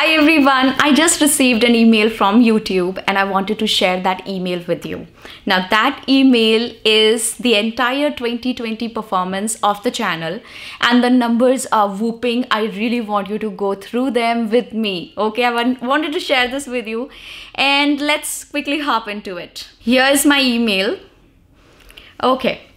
Hi everyone, I just received an email from YouTube and I wanted to share that email with you. Now that email is the entire 2020 performance of the channel and the numbers are whooping. I really want you to go through them with me. Okay, I wanted to share this with you and let's quickly hop into it. Here is my email. Okay,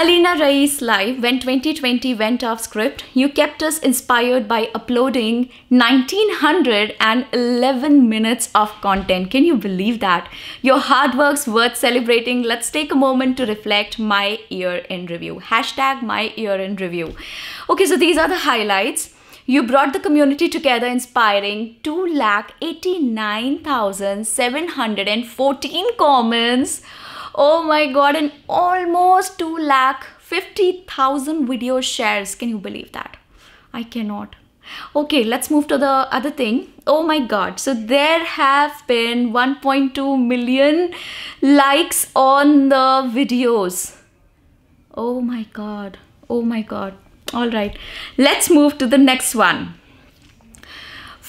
Alina Rais Live, when 2020 went off script, you kept us inspired by uploading 1911 minutes of content. Can you believe that? Your hard work's worth celebrating. Let's take a moment to reflect my year in review. Hashtag my year in review. Okay, so these are the highlights. You brought the community together, inspiring 2,89,714 comments oh my god and almost 2 lakh 50000 video shares can you believe that i cannot okay let's move to the other thing oh my god so there have been 1.2 million likes on the videos oh my god oh my god all right let's move to the next one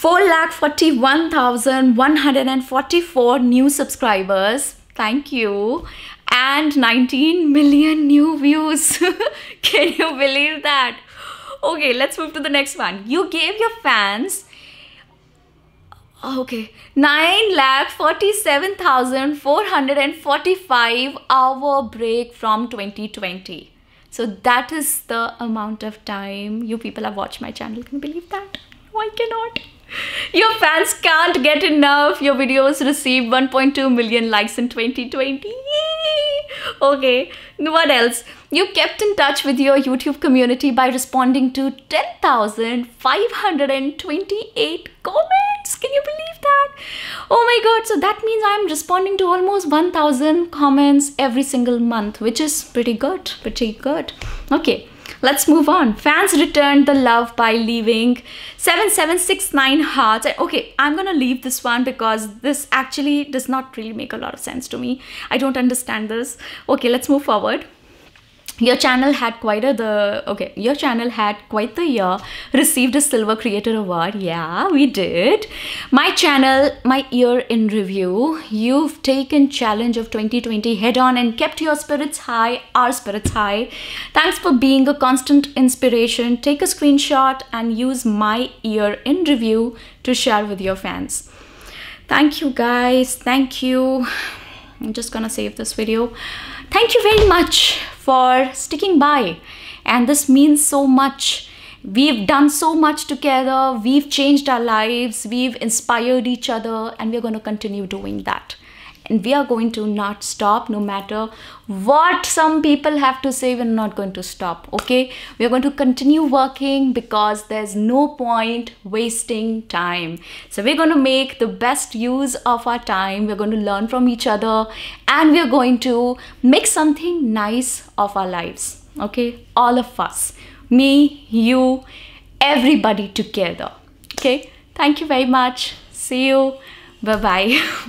4,41,144 new subscribers Thank you. And 19 million new views. Can you believe that? Okay, let's move to the next one. You gave your fans okay 9 lakh 47445 hour break from 2020 so that is the amount of time you people have watched my channel can you believe that no, i cannot your fans can't get enough. Your videos received 1.2 million likes in 2020. okay, what else? You kept in touch with your YouTube community by responding to 10,528 comments. Can you believe that? Oh my god, so that means I'm responding to almost 1,000 comments every single month, which is pretty good. Pretty good. Okay. Let's move on. Fans returned the love by leaving 7769 hearts. Okay, I'm gonna leave this one because this actually does not really make a lot of sense to me. I don't understand this. Okay, let's move forward your channel had quite a the okay your channel had quite the year received a silver creator award yeah we did my channel my year in review you've taken challenge of 2020 head on and kept your spirits high our spirits high thanks for being a constant inspiration take a screenshot and use my year in review to share with your fans thank you guys thank you i'm just gonna save this video thank you very much for sticking by. And this means so much. We've done so much together, we've changed our lives, we've inspired each other, and we're going to continue doing that and we are going to not stop no matter what some people have to say we're not going to stop okay we're going to continue working because there's no point wasting time so we're going to make the best use of our time we're going to learn from each other and we're going to make something nice of our lives okay all of us me you everybody together okay thank you very much see you bye bye